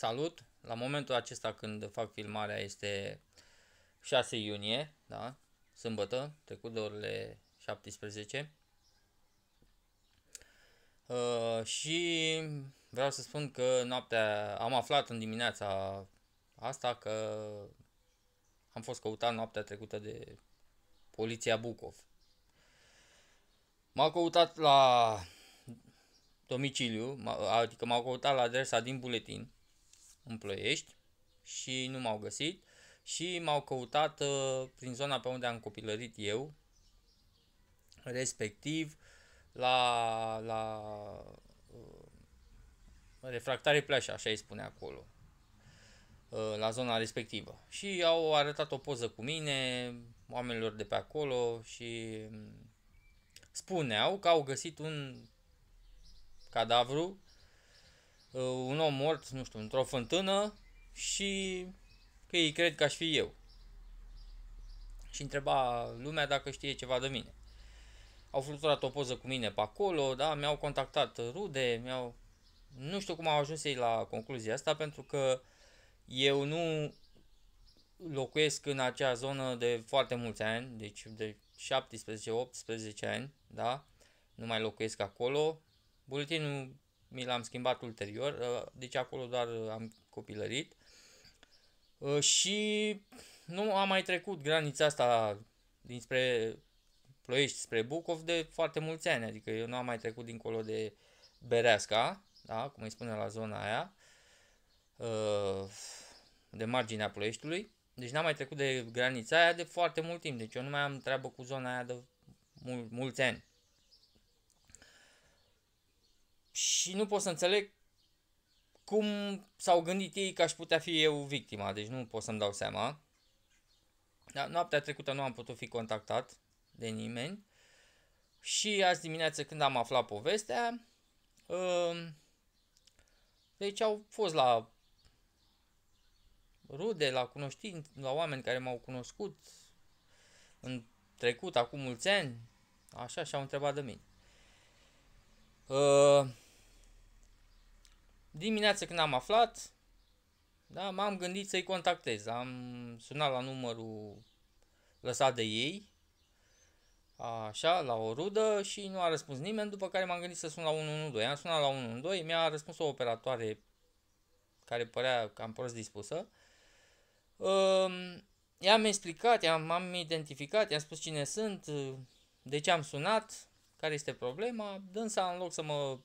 Salut! La momentul acesta când fac filmarea este 6 iunie, da? Sâmbătă, trecut de orele 17. Uh, și vreau să spun că noaptea am aflat în dimineața asta că am fost căutat noaptea trecută de poliția Bucov. M-au căutat la domiciliu, adică m-au căutat la adresa din buletin în Ploiești și nu m-au găsit și m-au căutat uh, prin zona pe unde am copilărit eu, respectiv la, la uh, refractare pleașa, așa îi spune acolo, uh, la zona respectivă. Și au arătat o poză cu mine, oamenilor de pe acolo și mm, spuneau că au găsit un cadavru uh, un om mort, nu știu, într-o fântână și că ei cred că aș fi eu. Și întreba lumea dacă știe ceva de mine. Au fluturat o poză cu mine pe acolo, da, mi-au contactat rude, mi-au... Nu știu cum au ajuns ei la concluzia asta, pentru că eu nu locuiesc în acea zonă de foarte mulți ani, deci de 17-18 ani, da? Nu mai locuiesc acolo. Buletinul mi l-am schimbat ulterior, uh, deci acolo doar uh, am copilărit. Uh, și nu am mai trecut granița asta dinspre Ploiești spre Bucov de foarte mulți ani, adică eu nu am mai trecut dincolo de Bereasca, da, cum îi spune la zona aia, de marginea Ploieștiului. Deci n-am mai trecut de granița aia de foarte mult timp, deci eu nu mai am treabă cu zona aia de mul- mulți ani și nu pot să înțeleg cum s-au gândit ei că aș putea fi eu victima, deci nu pot să-mi dau seama. Dar noaptea trecută nu am putut fi contactat de nimeni și azi dimineață când am aflat povestea, um, deci au fost la rude, la cunoștinți, la oameni care m-au cunoscut în trecut, acum mulți ani, așa, și-au întrebat de mine. Uh, Dimineața când am aflat, da, m-am gândit să-i contactez. Am sunat la numărul lăsat de ei, așa, la o rudă și nu a răspuns nimeni, după care m-am gândit să sun la 112. Am sunat la 112, mi-a răspuns o operatoare care părea cam prost dispusă. Ehm, i-am explicat, m am identificat, i-am spus cine sunt, de ce am sunat, care este problema. Dânsa, în loc să mă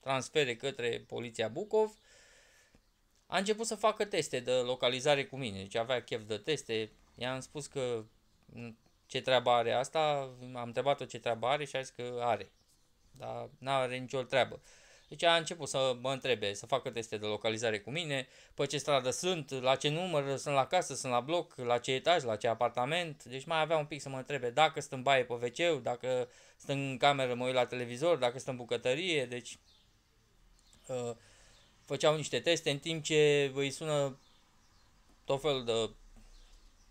transfere către poliția Bucov, a început să facă teste de localizare cu mine. Deci avea chef de teste. I-am spus că ce treabă are asta, am întrebat-o ce treabă are și a zis că are. Dar n-are nicio treabă. Deci a început să mă întrebe, să facă teste de localizare cu mine, pe ce stradă sunt, la ce număr, sunt la casă, sunt la bloc, la ce etaj, la ce apartament. Deci mai avea un pic să mă întrebe dacă sunt în baie pe wc dacă sunt în cameră, mă uit la televizor, dacă sunt în bucătărie. Deci făceau niște teste în timp ce îi sună tot felul de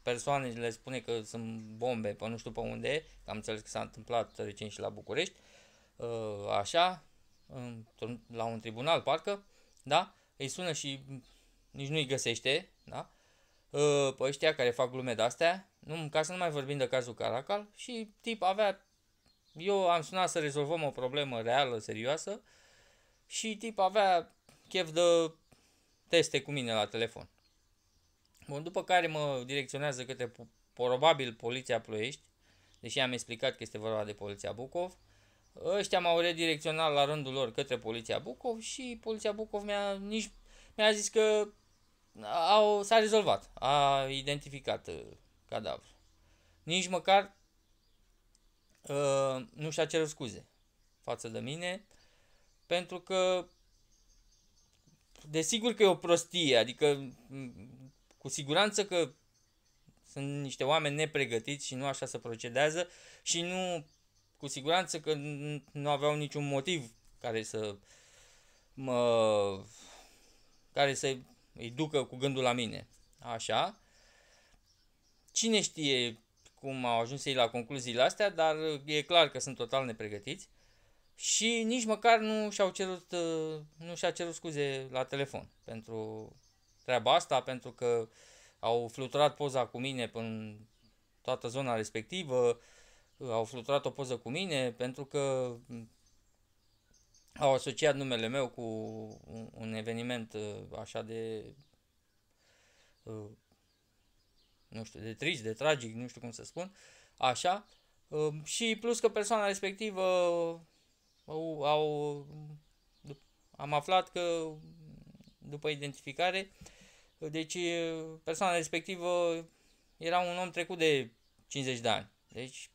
persoane le spune că sunt bombe pe nu știu pe unde, am înțeles că s-a întâmplat recent și la București, uh, așa, la un tribunal parcă, da, îi sună și nici nu-i găsește, da, uh, pe ăștia care fac glume de-astea, nu, ca să nu mai vorbim de cazul Caracal și tip avea, eu am sunat să rezolvăm o problemă reală, serioasă, și tip avea chef de teste cu mine la telefon. Bun, după care mă direcționează către probabil poliția Ploiești, deși am explicat că este vorba de poliția Bucov. Ăștia m-au redirecționat la rândul lor către poliția Bucov și poliția Bucov mi-a, nici, mi-a zis că au, s-a rezolvat, a identificat uh, cadavrul. Nici măcar uh, nu și-a cerut scuze față de mine pentru că desigur că e o prostie, adică cu siguranță că sunt niște oameni nepregătiți și nu așa se procedează și nu, cu siguranță că nu aveau niciun motiv care să mă, care să îi ducă cu gândul la mine. Așa. Cine știe cum au ajuns ei la concluziile astea, dar e clar că sunt total nepregătiți și nici măcar nu și-au cerut, uh, nu și-a cerut scuze la telefon pentru treaba asta, pentru că au fluturat poza cu mine până toată zona respectivă, uh, au fluturat o poză cu mine pentru că mm, au asociat numele meu cu un eveniment uh, așa de nu știu, de trist, de tragic, nu știu cum să spun, așa. Și plus că persoana respectivă au, au, am aflat că după identificare, deci persoana respectivă era un om trecut de 50 de ani. Deci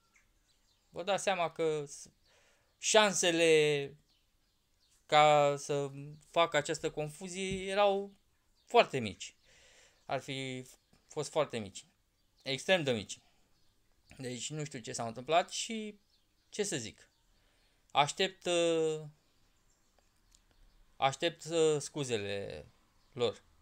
vă dați seama că șansele ca să facă această confuzie erau foarte mici. Ar fi fost foarte mici. Extrem de mici. Deci nu știu ce s-a întâmplat și ce să zic. Aștept, uh, aștept uh, scuzele lor.